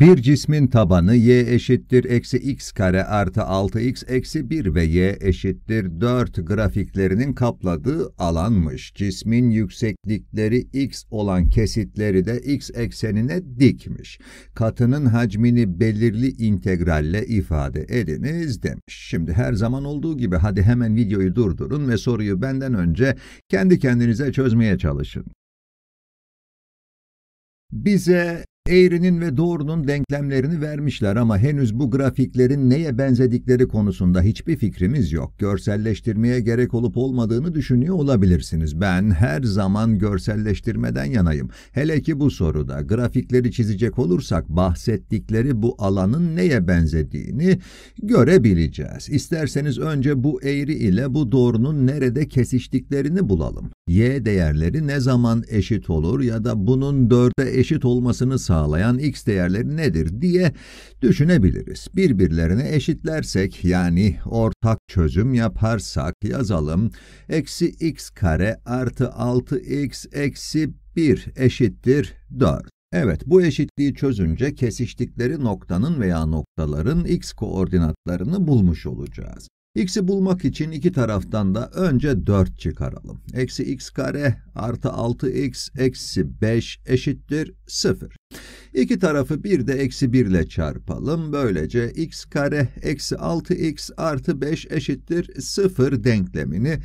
Bir cismin tabanı y eşittir eksi x kare artı 6x eksi 1 ve y eşittir 4 grafiklerinin kapladığı alanmış. Cismin yükseklikleri x olan kesitleri de x eksenine dikmiş. Katının hacmini belirli integralle ifade ediniz demiş. Şimdi her zaman olduğu gibi hadi hemen videoyu durdurun ve soruyu benden önce kendi kendinize çözmeye çalışın. Bize Eğrinin ve doğrunun denklemlerini vermişler ama henüz bu grafiklerin neye benzedikleri konusunda hiçbir fikrimiz yok. Görselleştirmeye gerek olup olmadığını düşünüyor olabilirsiniz. Ben her zaman görselleştirmeden yanayım. Hele ki bu soruda grafikleri çizecek olursak bahsettikleri bu alanın neye benzediğini görebileceğiz. İsterseniz önce bu eğri ile bu doğrunun nerede kesiştiklerini bulalım. Y değerleri ne zaman eşit olur ya da bunun 4'e eşit olmasını sağlayan x değerleri nedir diye düşünebiliriz. Birbirlerini eşitlersek yani ortak çözüm yaparsak yazalım. Eksi x kare artı 6x eksi 1 eşittir 4. Evet, bu eşitliği çözünce kesiştikleri noktanın veya noktaların x koordinatlarını bulmuş olacağız. X'i bulmak için iki taraftan da önce 4 çıkaralım. Eksi x kare artı 6x eksi 5 eşittir 0. İki tarafı bir de eksi 1 ile çarpalım. Böylece x kare eksi 6x artı 5 eşittir 0 denklemini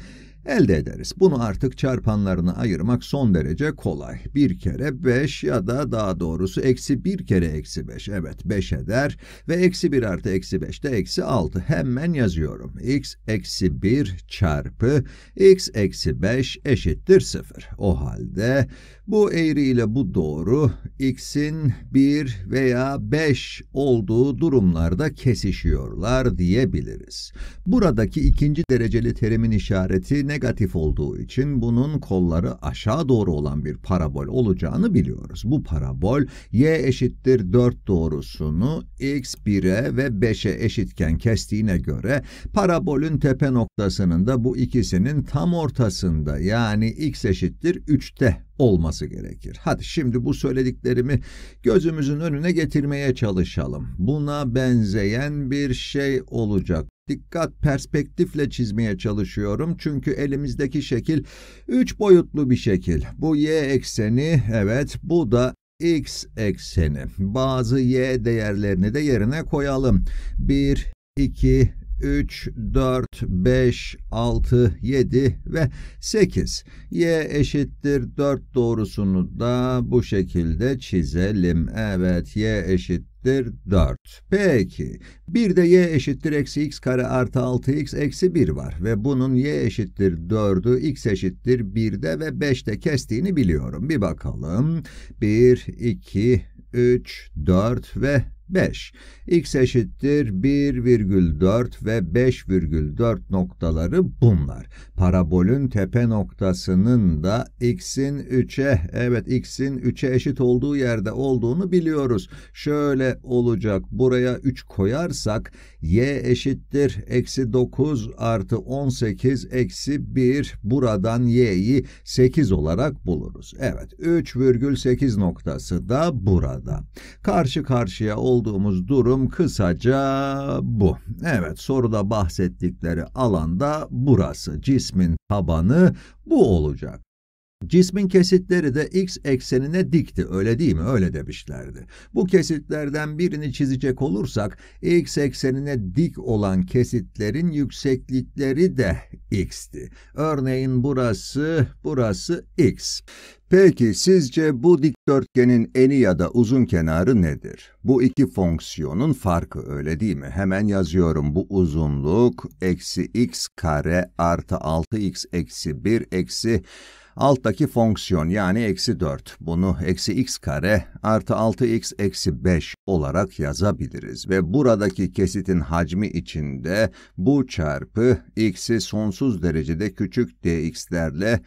elde ederiz. Bunu artık çarpanlarına ayırmak son derece kolay. 1 kere 5 ya da daha doğrusu eksi 1 kere eksi 5. Evet 5 eder ve eksi 1 artı eksi 5 de eksi 6. Hemen yazıyorum. x eksi 1 çarpı x eksi 5 eşittir 0. O halde bu eğri ile bu doğru x'in 1 veya 5 olduğu durumlarda kesişiyorlar diyebiliriz. Buradaki ikinci dereceli terimin işareti negatif olduğu için bunun kolları aşağı doğru olan bir parabol olacağını biliyoruz. Bu parabol y eşittir 4 doğrusunu x 1'e ve 5'e eşitken kestiğine göre parabolün tepe noktasının da bu ikisinin tam ortasında yani x eşittir 3'te olması gerekir. Hadi şimdi bu söylediklerimi gözümüzün önüne getirmeye çalışalım. Buna benzeyen bir şey olacak. Dikkat perspektifle çizmeye çalışıyorum çünkü elimizdeki şekil üç boyutlu bir şekil. Bu y ekseni, evet bu da x ekseni. Bazı y değerlerini de yerine koyalım. 1, 2, 3, 4, 5, 6, 7 ve 8. Y eşittir 4 doğrusunu da bu şekilde çizelim. Evet y eşittir 4. Peki bir de y eşittir eksi x kare artı 6x eksi 1 var. Ve bunun y eşittir 4'ü x eşittir 1'de ve 5'te kestiğini biliyorum. Bir bakalım. 1, 2, 3, 4 ve 5. x eşittir 1,4 ve 5,4 noktaları bunlar. Parabolün tepe noktasının da x'in 3'e, evet x'in 3'e eşit olduğu yerde olduğunu biliyoruz. Şöyle olacak, buraya 3 koyarsak y eşittir eksi 9 artı 18 eksi 1, buradan y'yi 8 olarak buluruz. Evet, 3,8 noktası da burada. Karşı karşıya olduğu olduğumuz durum kısaca bu. Evet soruda bahsettikleri alanda burası. Cismin tabanı bu olacak. Cismin kesitleri de x eksenine dikti öyle değil mi öyle demişlerdi. Bu kesitlerden birini çizecek olursak x eksenine dik olan kesitlerin yükseklikleri de x'ti. Örneğin burası burası x. Peki sizce bu dikdörtgenin eni ya da uzun kenarı nedir? Bu iki fonksiyonun farkı öyle değil mi? Hemen yazıyorum. Bu uzunluk eksi x kare artı 6x eksi 1 eksi alttaki fonksiyon yani eksi 4. Bunu eksi x kare artı 6x eksi 5 olarak yazabiliriz. Ve buradaki kesitin hacmi içinde bu çarpı x'i sonsuz derecede küçük dx'lerle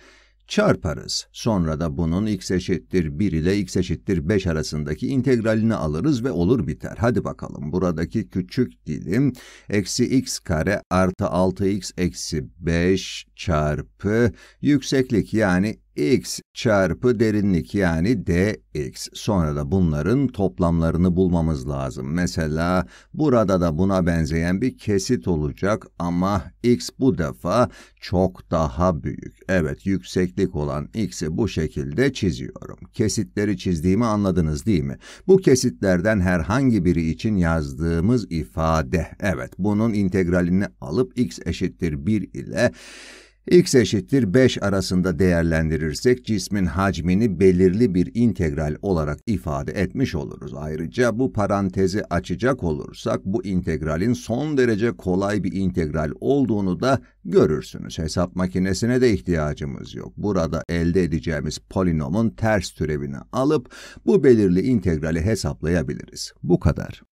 çarparız. Sonra da bunun x eşittir 1 ile x eşittir 5 arasındaki integralini alırız ve olur biter. Hadi bakalım buradaki küçük dilim eksi x kare artı 6x eksi 5 çarpı yükseklik yani x çarpı derinlik yani dx. Sonra da bunların toplamlarını bulmamız lazım. Mesela burada da buna benzeyen bir kesit olacak ama x bu defa çok daha büyük. Evet yükseklik olan x'i bu şekilde çiziyorum. Kesitleri çizdiğimi anladınız değil mi? Bu kesitlerden herhangi biri için yazdığımız ifade. Evet bunun integralini alıp x eşittir 1 ile x eşittir 5 arasında değerlendirirsek cismin hacmini belirli bir integral olarak ifade etmiş oluruz. Ayrıca bu parantezi açacak olursak bu integralin son derece kolay bir integral olduğunu da görürsünüz. Hesap makinesine de ihtiyacımız yok. Burada elde edeceğimiz polinomun ters türevini alıp bu belirli integrali hesaplayabiliriz. Bu kadar.